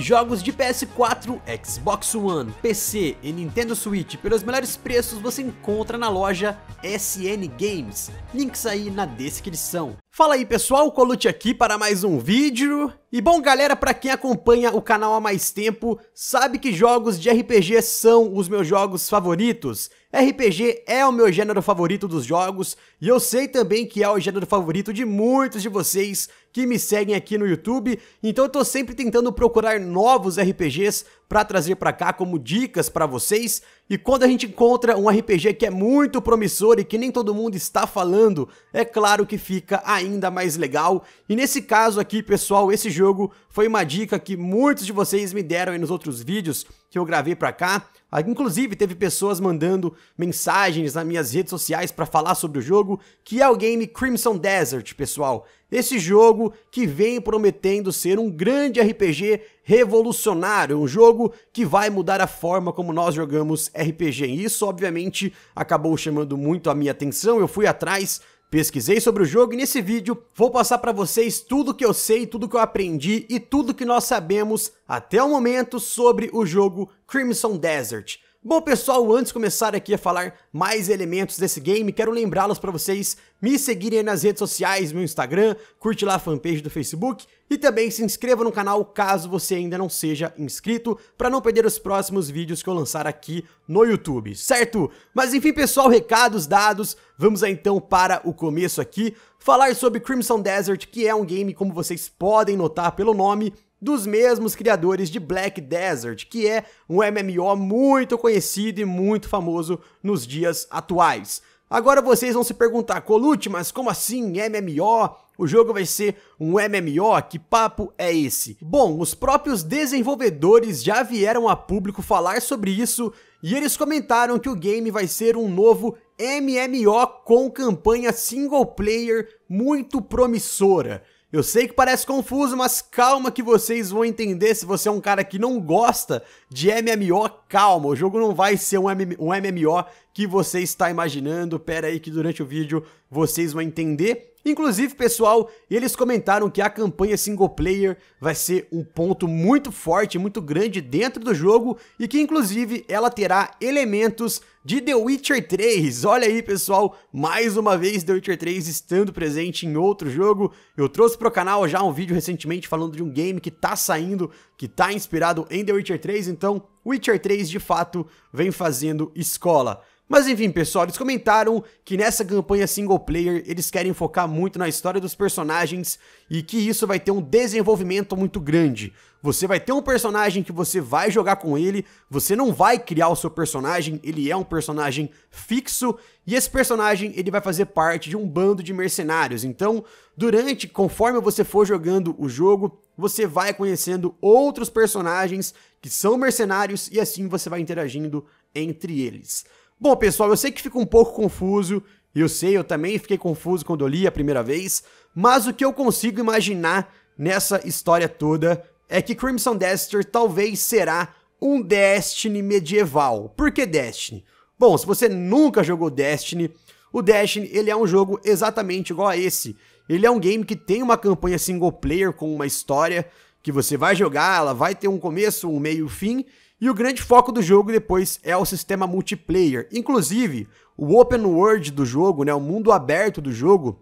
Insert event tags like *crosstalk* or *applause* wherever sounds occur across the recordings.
Jogos de PS4, Xbox One, PC e Nintendo Switch pelos melhores preços você encontra na loja SN Games. Links aí na descrição. Fala aí pessoal, Colute aqui para mais um vídeo. E bom galera, para quem acompanha o canal há mais tempo, sabe que jogos de RPG são os meus jogos favoritos. RPG é o meu gênero favorito dos jogos e eu sei também que é o gênero favorito de muitos de vocês que me seguem aqui no YouTube, então eu tô sempre tentando procurar novos RPGs para trazer para cá como dicas para vocês. E quando a gente encontra um RPG que é muito promissor e que nem todo mundo está falando, é claro que fica ainda mais legal. E nesse caso aqui, pessoal, esse jogo foi uma dica que muitos de vocês me deram aí nos outros vídeos que eu gravei para cá. Ah, inclusive, teve pessoas mandando mensagens nas minhas redes sociais para falar sobre o jogo, que é o game Crimson Desert, pessoal. Esse jogo que vem prometendo ser um grande RPG revolucionário, um jogo que vai mudar a forma como nós jogamos RPG. E isso, obviamente, acabou chamando muito a minha atenção. Eu fui atrás, pesquisei sobre o jogo e nesse vídeo vou passar para vocês tudo que eu sei, tudo que eu aprendi e tudo que nós sabemos até o momento sobre o jogo Crimson Desert. Bom pessoal, antes de começar aqui a falar mais elementos desse game, quero lembrá-los para vocês me seguirem nas redes sociais, meu Instagram, curte lá a fanpage do Facebook e também se inscreva no canal caso você ainda não seja inscrito, para não perder os próximos vídeos que eu lançar aqui no YouTube, certo? Mas enfim pessoal, recados dados, vamos então para o começo aqui, falar sobre Crimson Desert, que é um game, como vocês podem notar pelo nome, dos mesmos criadores de Black Desert, que é um MMO muito conhecido e muito famoso nos dias atuais. Agora vocês vão se perguntar, Colute, mas como assim MMO? O jogo vai ser um MMO? Que papo é esse? Bom, os próprios desenvolvedores já vieram a público falar sobre isso e eles comentaram que o game vai ser um novo MMO com campanha single player muito promissora. Eu sei que parece confuso, mas calma que vocês vão entender se você é um cara que não gosta de MMO, calma, o jogo não vai ser um, MMO que você está imaginando. Pera aí que durante o vídeo vocês vão entender. Inclusive, pessoal, eles comentaram que a campanha single player vai ser um ponto muito forte, muito grande dentro do jogo e que, inclusive, ela terá elementos de The Witcher 3. Olha aí, pessoal, mais uma vez The Witcher 3 estando presente em outro jogo. Eu trouxe para o canal já um vídeo recentemente falando de um game que está saindo que está inspirado em The Witcher 3, então Witcher 3 de fato vem fazendo escola. Mas enfim, pessoal, eles comentaram que nessa campanha single player eles querem focar muito na história dos personagens e que isso vai ter um desenvolvimento muito grande. Você vai ter um personagem que você vai jogar com ele, você não vai criar o seu personagem, ele é um personagem fixo e esse personagem ele vai fazer parte de um bando de mercenários. Então, durante, conforme você for jogando o jogo, você vai conhecendo outros personagens que são mercenários e assim você vai interagindo entre eles. Bom, pessoal, eu sei que fica um pouco confuso, eu sei, eu também fiquei confuso quando eu li a primeira vez, mas o que eu consigo imaginar nessa história toda é que Crimson Dester talvez será um Destiny medieval. Por que Destiny? Bom, se você nunca jogou Destiny, o Destiny ele é um jogo exatamente igual a esse. Ele é um game que tem uma campanha single player com uma história que você vai jogar, ela vai ter um começo, um meio e um fim, e o grande foco do jogo depois é o sistema multiplayer. Inclusive, o open world do jogo, né, o mundo aberto do jogo,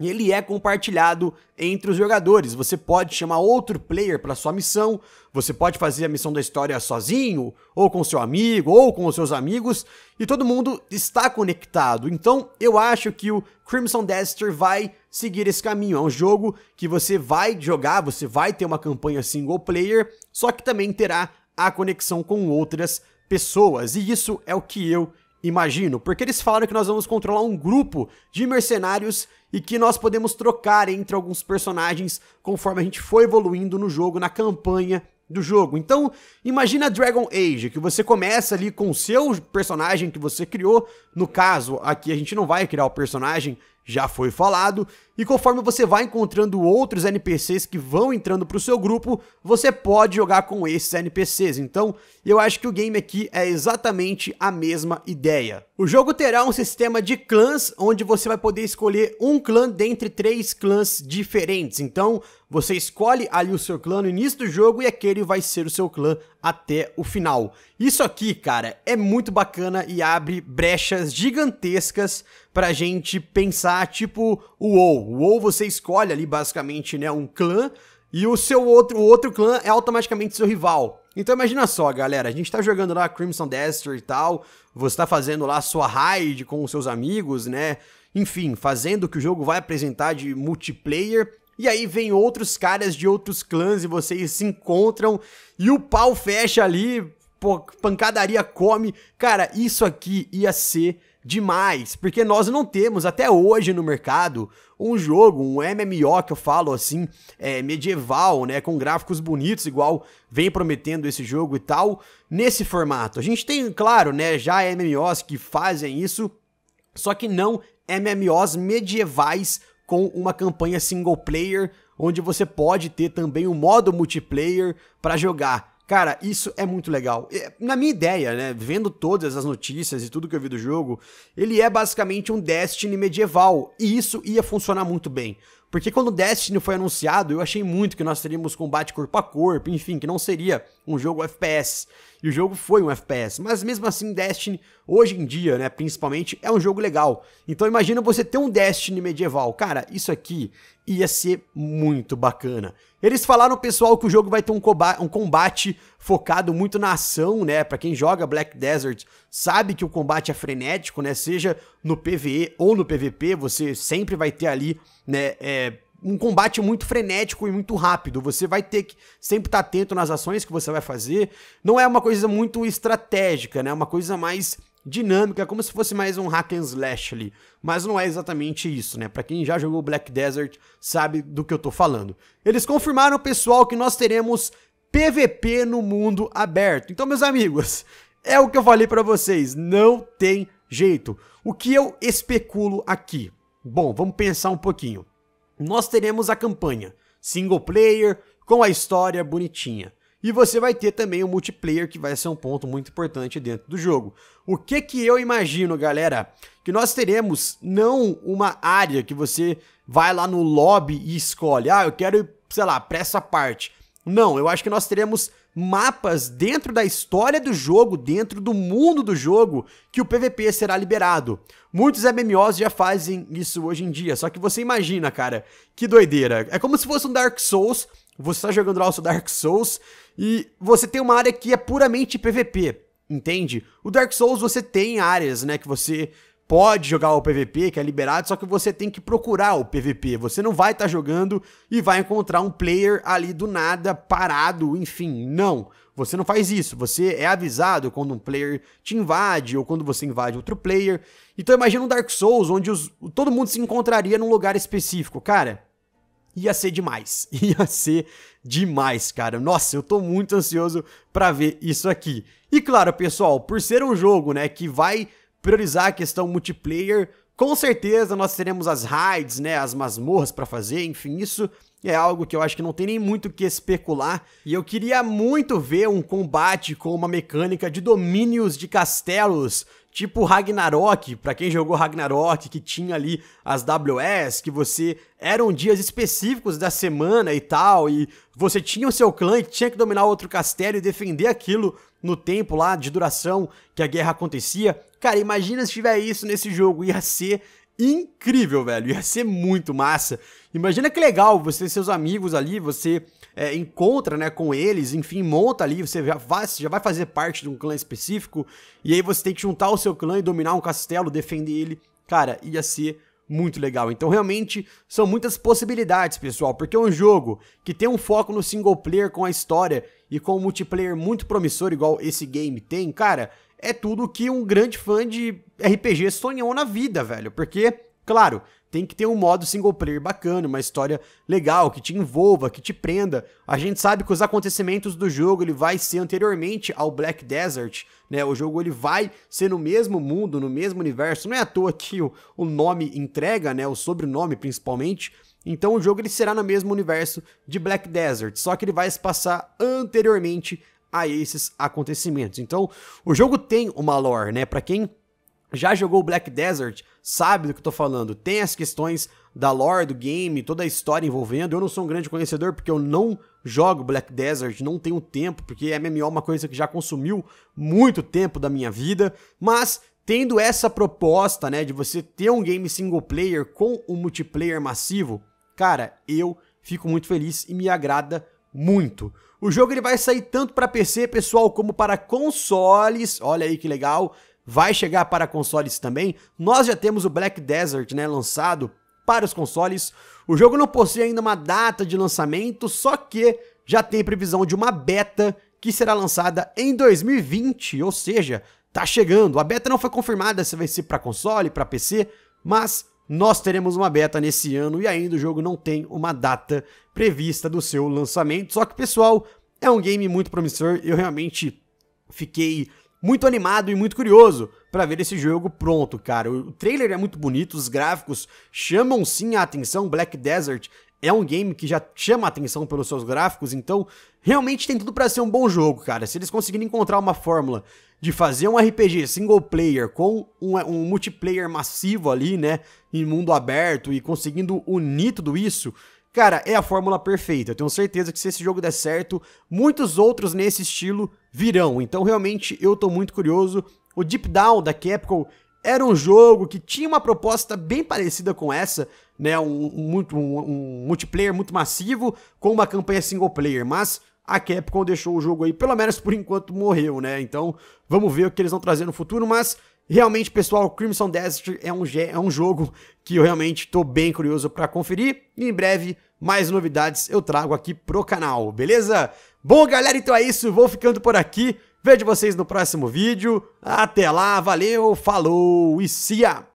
ele é compartilhado entre os jogadores. Você pode chamar outro player para sua missão, você pode fazer a missão da história sozinho, ou com seu amigo, ou com os seus amigos, e todo mundo está conectado. Então, eu acho que o Crimson Dexter vai seguir esse caminho. É um jogo que você vai jogar, você vai ter uma campanha single player, só que também terá a conexão com outras pessoas. E isso é o que eu imagino, porque eles falaram que nós vamos controlar um grupo de mercenários e que nós podemos trocar entre alguns personagens conforme a gente for evoluindo no jogo, na campanha do jogo. Então, imagina Dragon Age, que você começa ali com o seu personagem que você criou. No caso, aqui a gente não vai criar o personagem, já foi falado, e conforme você vai encontrando outros NPCs que vão entrando para o seu grupo, você pode jogar com esses NPCs. Então, eu acho que o game aqui é exatamente a mesma ideia. O jogo terá um sistema de clãs, onde você vai poder escolher um clã dentre três clãs diferentes. Então, você escolhe ali o seu clã no início do jogo e aquele vai ser o seu clã até o final. Isso aqui, cara, é muito bacana e abre brechas gigantescas pra gente pensar, tipo, o WoW. O WoW você escolhe ali, basicamente, né, um clã, e o seu outro, o outro clã é automaticamente seu rival. Então imagina só, galera, a gente tá jogando lá Crimson Desert e tal, você tá fazendo lá sua raid com os seus amigos, né? Enfim, fazendo o que o jogo vai apresentar de multiplayer e aí vem outros caras de outros clãs e vocês se encontram e o pau fecha ali, pô, pancadaria come. Cara, isso aqui ia ser demais, porque nós não temos até hoje no mercado um jogo, um MMO que eu falo assim, é, medieval, né, com gráficos bonitos, igual vem prometendo esse jogo e tal, nesse formato. A gente tem, claro, né, já MMOs que fazem isso, só que não MMOs medievais com uma campanha single player, onde você pode ter também um modo multiplayer para jogar. Cara, isso é muito legal. É, na minha ideia, né, vendo todas as notícias e tudo que eu vi do jogo, ele é basicamente um Destiny medieval, e isso ia funcionar muito bem. Porque quando Destiny foi anunciado, eu achei muito que nós teríamos combate corpo a corpo, enfim, que não seria um jogo FPS. E o jogo foi um FPS, mas mesmo assim Destiny hoje em dia, né, principalmente é um jogo legal. Então imagina você ter um Destiny medieval. Cara, isso aqui ia ser muito bacana. Eles falaram, pessoal, que o jogo vai ter um, um combate focado muito na ação, né? Para quem joga Black Desert, sabe que o combate é frenético, né? Seja no PvE ou no PvP, você sempre vai ter ali, né, é, um combate muito frenético e muito rápido. Você vai ter que sempre estar atento nas ações que você vai fazer. Não é uma coisa muito estratégica, né? É uma coisa mais dinâmica, é como se fosse mais um hack and slash ali. Mas não é exatamente isso, né? Para quem já jogou Black Desert sabe do que eu tô falando. Eles confirmaram, pessoal, que nós teremos PVP no mundo aberto. Então, meus amigos, *laughs* é o que eu falei para vocês, não tem jeito. O que eu especulo aqui? Bom, vamos pensar um pouquinho nós teremos a campanha single player com a história bonitinha. E você vai ter também o multiplayer, que vai ser um ponto muito importante dentro do jogo. O que que eu imagino, galera? Que nós teremos não uma área que você vai lá no lobby e escolhe, ah, eu quero, sei lá, para essa parte. Não, eu acho que nós teremos mapas dentro da história do jogo, dentro do mundo do jogo, que o PVP será liberado. Muitos MMOs já fazem isso hoje em dia, só que você imagina, cara, que doideira. É como se fosse um Dark Souls, você está jogando lá o seu Dark Souls e você tem uma área que é puramente PVP, entende? O Dark Souls você tem áreas, né, que você pode jogar o PVP, que é liberado, só que você tem que procurar o PVP. Você não vai estar tá jogando e vai encontrar um player ali do nada, parado, enfim, não. Você não faz isso. Você é avisado quando um player te invade ou quando você invade outro player. Então imagina um Dark Souls onde os, todo mundo se encontraria num lugar específico, cara. Ia ser demais. *laughs* Ia ser demais, cara. Nossa, eu tô muito ansioso para ver isso aqui. E claro, pessoal, por ser um jogo, né, que vai priorizar a questão multiplayer, com certeza nós teremos as raids, né, as masmorras para fazer, enfim, isso é algo que eu acho que não tem nem muito o que especular. E eu queria muito ver um combate com uma mecânica de domínios de castelos, tipo Ragnarok, para quem jogou Ragnarok, que tinha ali as WS, que você eram dias específicos da semana e tal, e você tinha o seu clã e tinha que dominar outro castelo e defender aquilo no tempo lá de duração que a guerra acontecia. Cara, imagina se tiver isso nesse jogo, ia ser incrível, velho. Ia ser muito massa. Imagina que legal você e seus amigos ali, você é, encontra né, com eles, enfim, monta ali, você já vai, já vai fazer parte de um clã específico, e aí você tem que juntar o seu clã e dominar um castelo, defender ele. Cara, ia ser muito legal. Então, realmente, são muitas possibilidades, pessoal, porque é um jogo que tem um foco no single player com a história e com um multiplayer muito promissor, igual esse game tem, cara, é tudo que um grande fã de RPG sonhou na vida, velho. Porque Claro, tem que ter um modo single player bacana, uma história legal, que te envolva, que te prenda. A gente sabe que os acontecimentos do jogo ele vai ser anteriormente ao Black Desert, né? O jogo ele vai ser no mesmo mundo, no mesmo universo. Não é à toa que o, o nome entrega, né? O sobrenome principalmente. Então o jogo ele será no mesmo universo de Black Desert, só que ele vai se passar anteriormente a esses acontecimentos. Então o jogo tem uma lore, né? Para quem já jogou Black Desert, sabe do que eu tô falando. Tem as questões da lore do game, toda a história envolvendo. Eu não sou um grande conhecedor porque eu não jogo Black Desert, não tenho tempo, porque MMO é uma coisa que já consumiu muito tempo da minha vida, mas tendo essa proposta, né, de você ter um game single player com um multiplayer massivo, cara, eu fico muito feliz e me agrada muito. O jogo ele vai sair tanto para PC, pessoal, como para consoles. Olha aí que legal vai chegar para consoles também. Nós já temos o Black Desert, né, lançado para os consoles. O jogo não possui ainda uma data de lançamento, só que já tem previsão de uma beta que será lançada em 2020, ou seja, tá chegando. A beta não foi confirmada se vai ser para console, para PC, mas nós teremos uma beta nesse ano e ainda o jogo não tem uma data prevista do seu lançamento. Só que, pessoal, é um game muito promissor. Eu realmente fiquei muito animado e muito curioso para ver esse jogo pronto, cara. O trailer é muito bonito, os gráficos chamam sim a atenção. Black Desert é um game que já chama a atenção pelos seus gráficos, então realmente tem tudo para ser um bom jogo, cara. Se eles conseguirem encontrar uma fórmula de fazer um RPG single player com um, um multiplayer massivo ali, né, em mundo aberto e conseguindo unir tudo isso, Cara, é a fórmula perfeita. Eu tenho certeza que se esse jogo der certo, muitos outros nesse estilo virão. Então, realmente, eu tô muito curioso. O Deep Down da Capcom era um jogo que tinha uma proposta bem parecida com essa, né? Um, um, um, um multiplayer muito massivo com uma campanha single player, mas a Capcom deixou o jogo aí, pelo menos por enquanto morreu, né? Então, vamos ver o que eles vão trazer no futuro, mas Realmente, pessoal, Crimson Desert é um, é um jogo que eu realmente estou bem curioso para conferir. E em breve, mais novidades eu trago aqui pro canal, beleza? Bom, galera, então é isso. Vou ficando por aqui. Vejo vocês no próximo vídeo. Até lá, valeu, falou e se